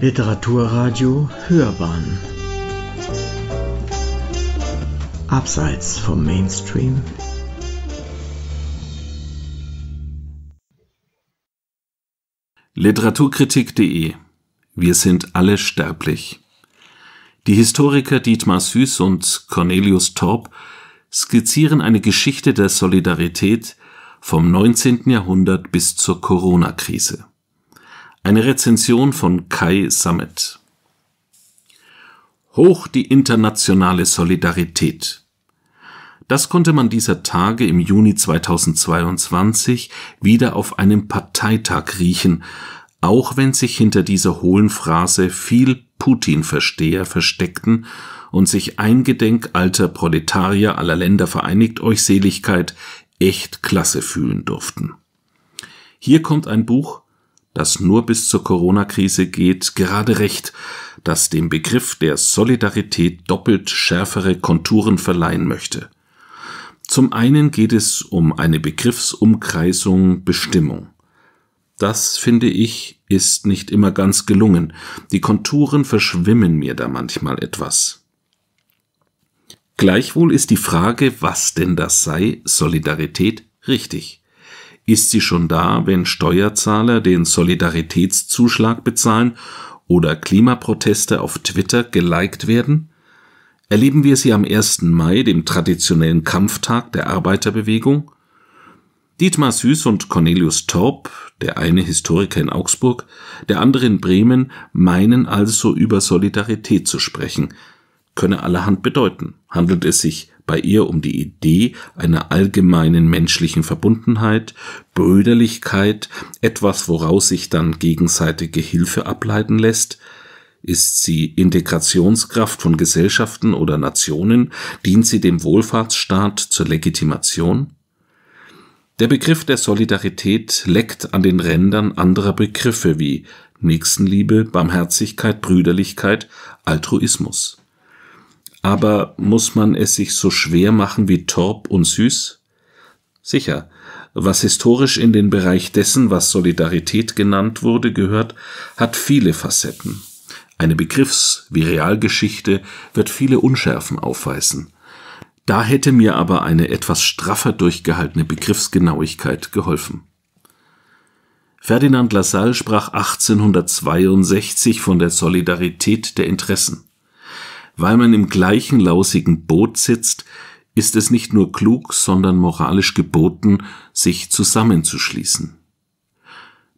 Literaturradio Hörbahn Abseits vom Mainstream Literaturkritik.de Wir sind alle sterblich. Die Historiker Dietmar Süß und Cornelius Torp skizzieren eine Geschichte der Solidarität vom 19. Jahrhundert bis zur Corona-Krise. Eine Rezension von Kai Summit. Hoch die internationale Solidarität. Das konnte man dieser Tage im Juni 2022 wieder auf einem Parteitag riechen, auch wenn sich hinter dieser hohlen Phrase viel Putin-Versteher versteckten und sich eingedenk alter Proletarier aller Länder vereinigt euch Seligkeit echt klasse fühlen durften. Hier kommt ein Buch, das nur bis zur Corona-Krise geht, gerade recht, das dem Begriff der Solidarität doppelt schärfere Konturen verleihen möchte. Zum einen geht es um eine Begriffsumkreisung Bestimmung. Das, finde ich, ist nicht immer ganz gelungen. Die Konturen verschwimmen mir da manchmal etwas. Gleichwohl ist die Frage, was denn das sei, Solidarität richtig. Ist sie schon da, wenn Steuerzahler den Solidaritätszuschlag bezahlen oder Klimaproteste auf Twitter geliked werden? Erleben wir sie am 1. Mai, dem traditionellen Kampftag der Arbeiterbewegung? Dietmar Süß und Cornelius Torp, der eine Historiker in Augsburg, der andere in Bremen, meinen also über Solidarität zu sprechen, könne allerhand bedeuten. Handelt es sich bei ihr um die Idee einer allgemeinen menschlichen Verbundenheit, Brüderlichkeit, etwas, woraus sich dann gegenseitige Hilfe ableiten lässt, ist sie Integrationskraft von Gesellschaften oder Nationen? Dient sie dem Wohlfahrtsstaat zur Legitimation? Der Begriff der Solidarität leckt an den Rändern anderer Begriffe wie Nächstenliebe, Barmherzigkeit, Brüderlichkeit, Altruismus. Aber muss man es sich so schwer machen wie Torp und Süß? Sicher. Was historisch in den Bereich dessen, was Solidarität genannt wurde, gehört, hat viele Facetten. Eine Begriffs- wie Realgeschichte wird viele Unschärfen aufweisen. Da hätte mir aber eine etwas straffer durchgehaltene Begriffsgenauigkeit geholfen. Ferdinand Lassalle sprach 1862 von der Solidarität der Interessen. Weil man im gleichen lausigen Boot sitzt, ist es nicht nur klug, sondern moralisch geboten, sich zusammenzuschließen.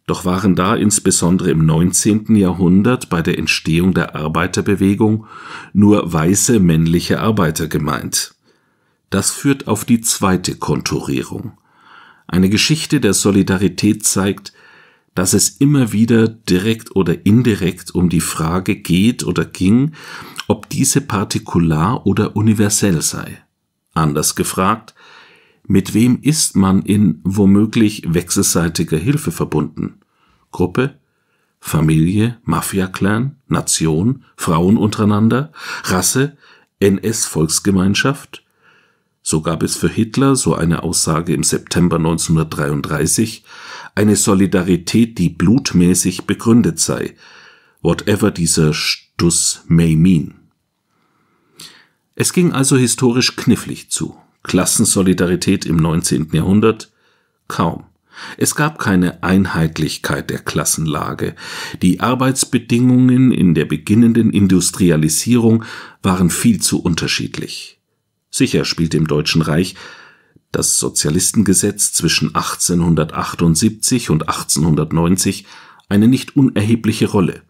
Doch waren da insbesondere im 19. Jahrhundert bei der Entstehung der Arbeiterbewegung nur weiße männliche Arbeiter gemeint. Das führt auf die zweite Konturierung. Eine Geschichte der Solidarität zeigt, dass es immer wieder direkt oder indirekt um die Frage geht oder ging, ob diese partikular oder universell sei. Anders gefragt, mit wem ist man in womöglich wechselseitiger Hilfe verbunden? Gruppe, Familie, Mafia-Clan, Nation, Frauen untereinander, Rasse, NS-Volksgemeinschaft, so gab es für Hitler, so eine Aussage im September 1933, eine Solidarität, die blutmäßig begründet sei, whatever dieser Stuss may mean. Es ging also historisch knifflig zu. Klassensolidarität im 19. Jahrhundert? Kaum. Es gab keine Einheitlichkeit der Klassenlage. Die Arbeitsbedingungen in der beginnenden Industrialisierung waren viel zu unterschiedlich. Sicher spielte im Deutschen Reich das Sozialistengesetz zwischen 1878 und 1890 eine nicht unerhebliche Rolle,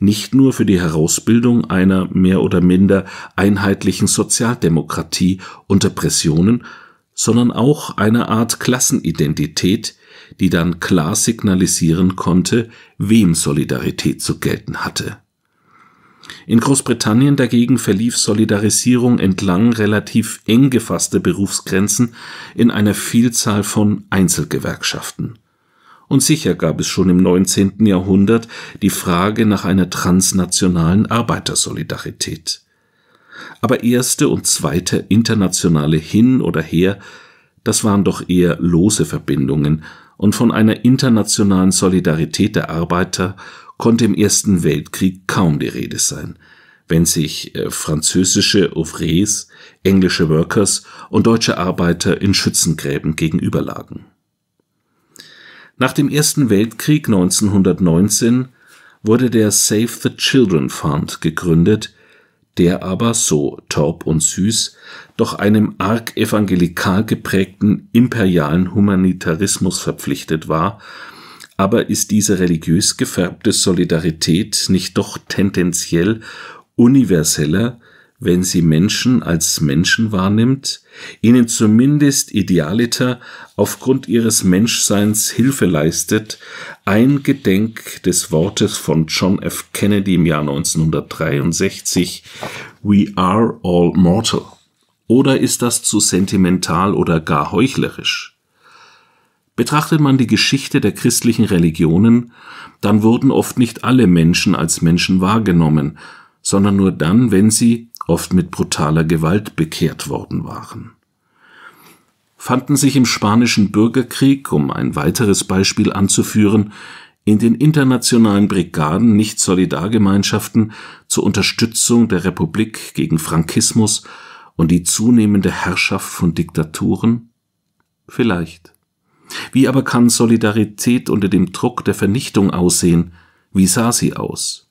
nicht nur für die Herausbildung einer mehr oder minder einheitlichen Sozialdemokratie unter Pressionen, sondern auch eine Art Klassenidentität, die dann klar signalisieren konnte, wem Solidarität zu gelten hatte. In Großbritannien dagegen verlief Solidarisierung entlang relativ eng gefasster Berufsgrenzen in einer Vielzahl von Einzelgewerkschaften. Und sicher gab es schon im 19. Jahrhundert die Frage nach einer transnationalen Arbeitersolidarität. Aber erste und zweite internationale hin oder her, das waren doch eher lose Verbindungen und von einer internationalen Solidarität der Arbeiter konnte im Ersten Weltkrieg kaum die Rede sein, wenn sich äh, französische Ouvriers, englische Workers und deutsche Arbeiter in Schützengräben gegenüberlagen. Nach dem Ersten Weltkrieg 1919 wurde der Save the Children Fund gegründet, der aber, so taub und süß, doch einem arg evangelikal geprägten imperialen Humanitarismus verpflichtet war aber ist diese religiös gefärbte Solidarität nicht doch tendenziell universeller, wenn sie Menschen als Menschen wahrnimmt, ihnen zumindest idealiter aufgrund ihres Menschseins Hilfe leistet, ein Gedenk des Wortes von John F. Kennedy im Jahr 1963, We are all mortal. Oder ist das zu sentimental oder gar heuchlerisch? Betrachtet man die Geschichte der christlichen Religionen, dann wurden oft nicht alle Menschen als Menschen wahrgenommen, sondern nur dann, wenn sie, oft mit brutaler Gewalt, bekehrt worden waren. Fanden sich im spanischen Bürgerkrieg, um ein weiteres Beispiel anzuführen, in den internationalen Brigaden nicht Solidargemeinschaften zur Unterstützung der Republik gegen Frankismus und die zunehmende Herrschaft von Diktaturen? Vielleicht. Wie aber kann Solidarität unter dem Druck der Vernichtung aussehen? Wie sah sie aus?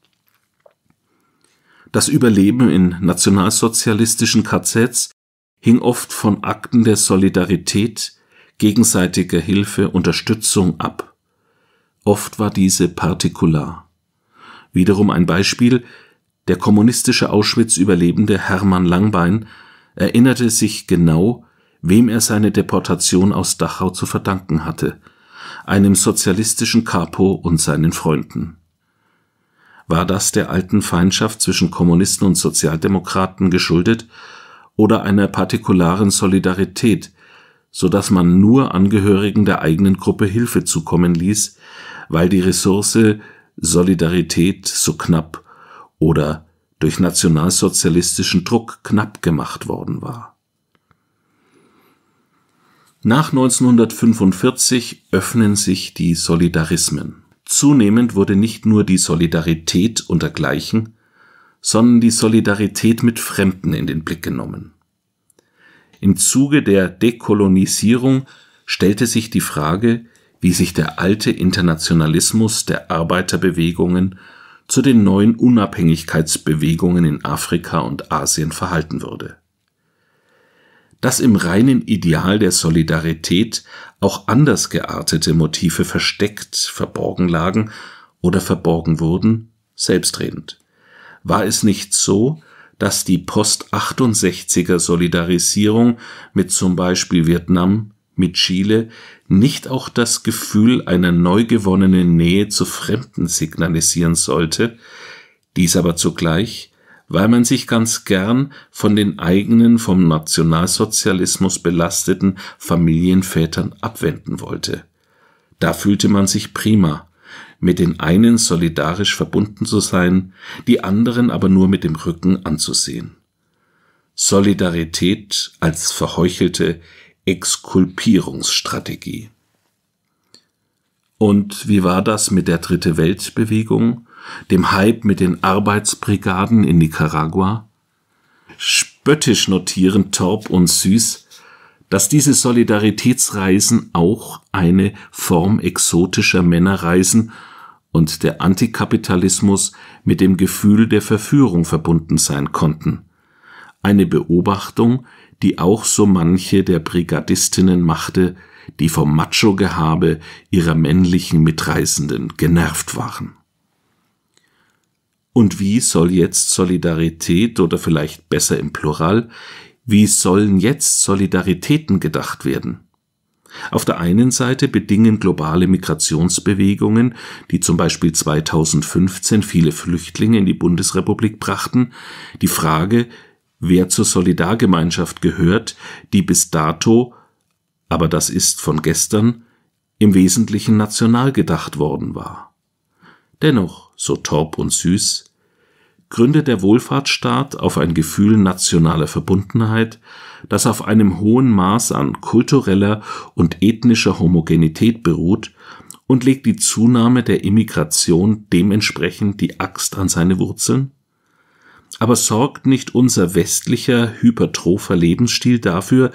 Das Überleben in nationalsozialistischen KZs hing oft von Akten der Solidarität, gegenseitiger Hilfe, Unterstützung ab. Oft war diese partikular. Wiederum ein Beispiel, der kommunistische Auschwitz-Überlebende Hermann Langbein erinnerte sich genau wem er seine Deportation aus Dachau zu verdanken hatte, einem sozialistischen Capo und seinen Freunden. War das der alten Feindschaft zwischen Kommunisten und Sozialdemokraten geschuldet oder einer partikularen Solidarität, so dass man nur Angehörigen der eigenen Gruppe Hilfe zukommen ließ, weil die Ressource Solidarität so knapp oder durch nationalsozialistischen Druck knapp gemacht worden war. Nach 1945 öffnen sich die Solidarismen. Zunehmend wurde nicht nur die Solidarität untergleichen, sondern die Solidarität mit Fremden in den Blick genommen. Im Zuge der Dekolonisierung stellte sich die Frage, wie sich der alte Internationalismus der Arbeiterbewegungen zu den neuen Unabhängigkeitsbewegungen in Afrika und Asien verhalten würde dass im reinen Ideal der Solidarität auch anders geartete Motive versteckt, verborgen lagen oder verborgen wurden, selbstredend. War es nicht so, dass die Post-68er Solidarisierung mit zum Beispiel Vietnam, mit Chile nicht auch das Gefühl einer neu gewonnenen Nähe zu Fremden signalisieren sollte, dies aber zugleich weil man sich ganz gern von den eigenen vom Nationalsozialismus belasteten Familienvätern abwenden wollte. Da fühlte man sich prima, mit den einen solidarisch verbunden zu sein, die anderen aber nur mit dem Rücken anzusehen. Solidarität als verheuchelte Exkulpierungsstrategie. Und wie war das mit der Dritte Weltbewegung, dem Hype mit den Arbeitsbrigaden in Nicaragua? Spöttisch notieren Torb und Süß, dass diese Solidaritätsreisen auch eine Form exotischer Männerreisen und der Antikapitalismus mit dem Gefühl der Verführung verbunden sein konnten. Eine Beobachtung, die auch so manche der Brigadistinnen machte, die vom Macho-Gehabe ihrer männlichen Mitreißenden genervt waren. Und wie soll jetzt Solidarität oder vielleicht besser im Plural, wie sollen jetzt Solidaritäten gedacht werden? Auf der einen Seite bedingen globale Migrationsbewegungen, die zum Beispiel 2015 viele Flüchtlinge in die Bundesrepublik brachten, die Frage, wer zur Solidargemeinschaft gehört, die bis dato aber das ist von gestern, im Wesentlichen national gedacht worden war. Dennoch, so Torp und Süß, gründet der Wohlfahrtsstaat auf ein Gefühl nationaler Verbundenheit, das auf einem hohen Maß an kultureller und ethnischer Homogenität beruht und legt die Zunahme der Immigration dementsprechend die Axt an seine Wurzeln? Aber sorgt nicht unser westlicher, hypertropher Lebensstil dafür,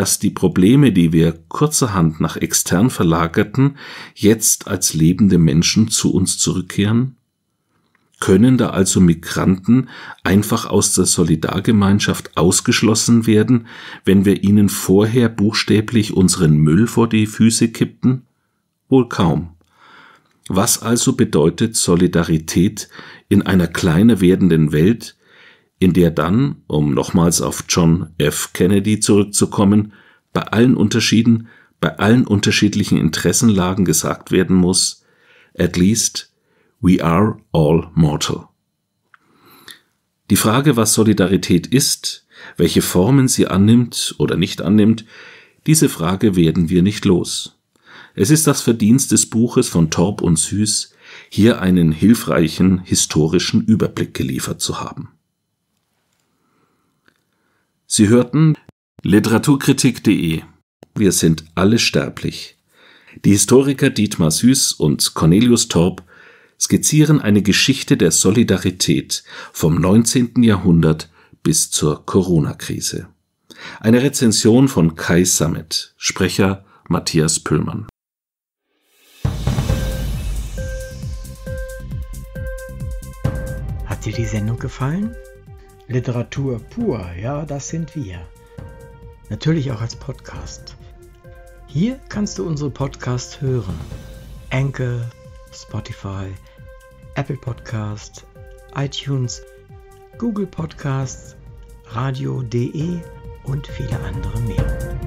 dass die Probleme, die wir kurzerhand nach extern verlagerten, jetzt als lebende Menschen zu uns zurückkehren? Können da also Migranten einfach aus der Solidargemeinschaft ausgeschlossen werden, wenn wir ihnen vorher buchstäblich unseren Müll vor die Füße kippten? Wohl kaum. Was also bedeutet Solidarität in einer kleiner werdenden Welt, in der dann, um nochmals auf John F. Kennedy zurückzukommen, bei allen Unterschieden, bei allen unterschiedlichen Interessenlagen gesagt werden muss, at least we are all mortal. Die Frage, was Solidarität ist, welche Formen sie annimmt oder nicht annimmt, diese Frage werden wir nicht los. Es ist das Verdienst des Buches von Torb und Süß, hier einen hilfreichen historischen Überblick geliefert zu haben. Sie hörten literaturkritik.de Wir sind alle sterblich. Die Historiker Dietmar Süß und Cornelius Torb skizzieren eine Geschichte der Solidarität vom 19. Jahrhundert bis zur Corona-Krise. Eine Rezension von Kai Sammet, Sprecher Matthias Püllmann. Hat dir die Sendung gefallen? Literatur pur, ja, das sind wir. Natürlich auch als Podcast. Hier kannst du unsere Podcasts hören. Enkel, Spotify, Apple Podcast, iTunes, Google Podcasts, radio.de und viele andere mehr.